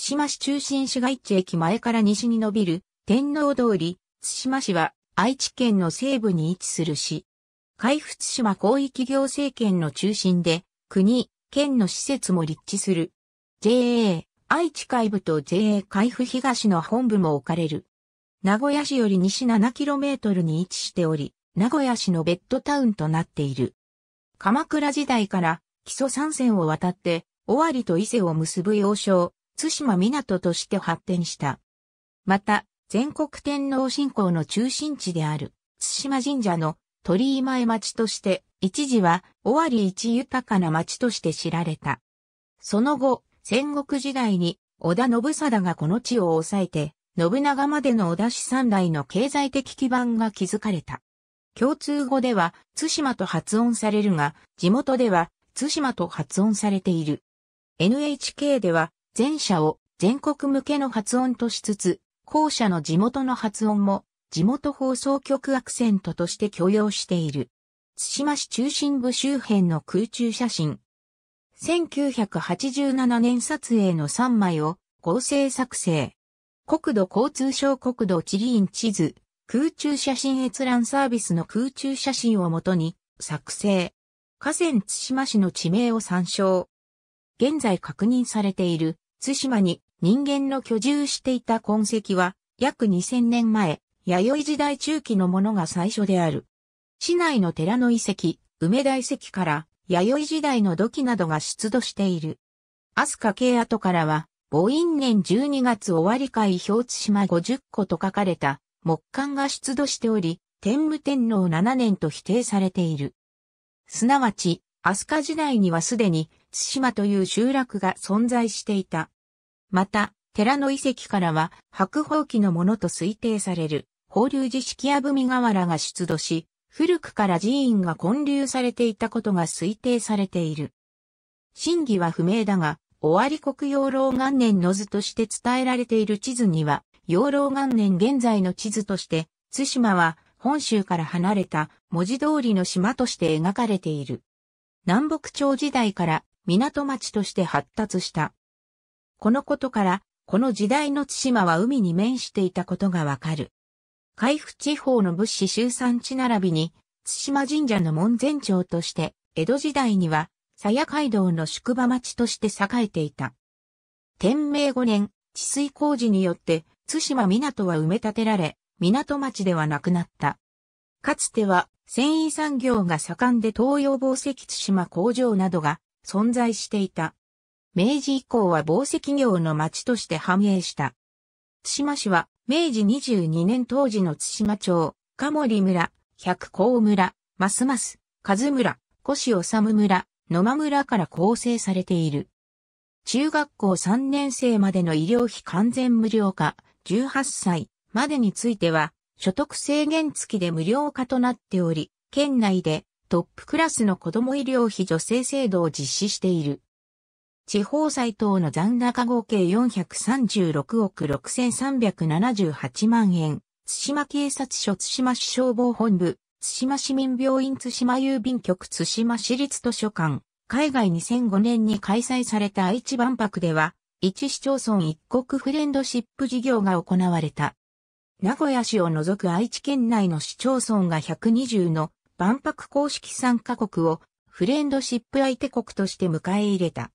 対馬市中心市街地駅前から西に伸びる天皇通り、対馬市は愛知県の西部に位置する市。海府津島広域行政圏の中心で、国、県の施設も立地する。JA、愛知海部と JA 海部東の本部も置かれる。名古屋市より西 7km に位置しており、名古屋市のベッドタウンとなっている。鎌倉時代から基礎山線を渡って、尾張と伊勢を結ぶ要衝、津島港として発展した。また、全国天皇信仰の中心地である津島神社の鳥居前町として、一時は尾張一豊かな町として知られた。その後、戦国時代に織田信貞がこの地を抑えて、信長までの織田氏三代の経済的基盤が築かれた。共通語では、津島と発音されるが、地元では、津島と発音されている。NHK では、前者を全国向けの発音としつつ、後者の地元の発音も地元放送局アクセントとして許容している。津島市中心部周辺の空中写真。1987年撮影の3枚を合成作成。国土交通省国土地理院地図、空中写真閲覧サービスの空中写真をもとに作成。河川津島市の地名を参照。現在確認されている対馬に人間の居住していた痕跡は約2000年前、弥生時代中期のものが最初である。市内の寺の遺跡、梅田遺跡から弥生時代の土器などが出土している。飛鳥系跡からは、母院年12月終わり会表津島50個と書かれた木簡が出土しており、天武天皇7年と否定されている。すなわち、飛鳥時代にはすでに津島という集落が存在していた。また、寺の遺跡からは白宝器のものと推定される法隆寺式や文瓦が出土し、古くから寺院が建立されていたことが推定されている。真偽は不明だが、尾張国養老元年の図として伝えられている地図には、養老元年現在の地図として、津島は本州から離れた文字通りの島として描かれている。南北朝時代から港町として発達したこのことから、この時代の津島は海に面していたことがわかる。海府地方の物資集散地並びに、津島神社の門前町として、江戸時代には、鞘街道の宿場町として栄えていた。天明5年、治水工事によって、津島港は埋め立てられ、港町ではなくなった。かつては、繊維産業が盛んで東洋紡績津島工場などが存在していた。明治以降は紡績業の町として繁栄した。津島市は、明治22年当時の津島町、鴨森村、百光村、ますます、和村、越治村、野間村から構成されている。中学校3年生までの医療費完全無料化、18歳までについては、所得制限付きで無料化となっており、県内でトップクラスの子供医療費助成制度を実施している。地方債等の残高合計436億6378万円、津島警察署津島市消防本部、津島市民病院津島郵便局津島市立図書館、海外2005年に開催された愛知万博では、一市町村一国フレンドシップ事業が行われた。名古屋市を除く愛知県内の市町村が120の万博公式参加国をフレンドシップ相手国として迎え入れた。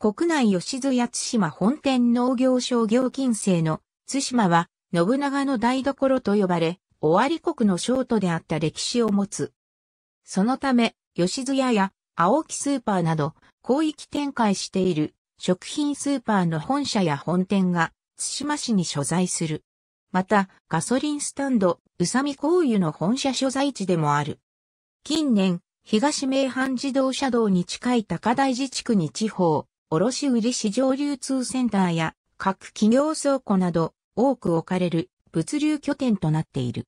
国内吉津八島本店農業商業近世の津島は信長の台所と呼ばれ、尾張国の商都であった歴史を持つ。そのため、吉津屋や青木スーパーなど、広域展開している食品スーパーの本社や本店が津島市に所在する。また、ガソリンスタンド、宇佐美香油の本社所在地でもある。近年、東名阪自動車道に近い高台寺地区に地方、卸売市場流通センターや各企業倉庫など多く置かれる物流拠点となっている。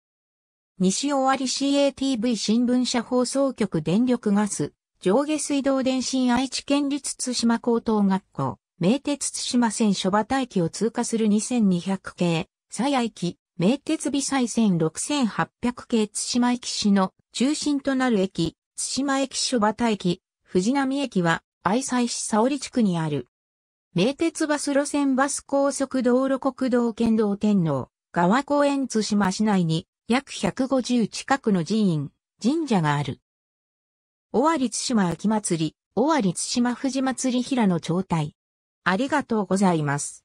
西尾割 CATV 新聞社放送局電力ガス、上下水道電信愛知県立津島高等学校、名鉄津島線諸場駅を通過する2200系、鞘駅、名鉄美西線6800系津島駅市の中心となる駅、津島駅諸場駅、藤波駅は愛西市沙織地区にある。名鉄バス路線バス高速道路国道県道天皇、川公園津島市内に約150近くの寺院、神社がある。尾張津島秋祭り、尾張津島富士祭り平野町隊。ありがとうございます。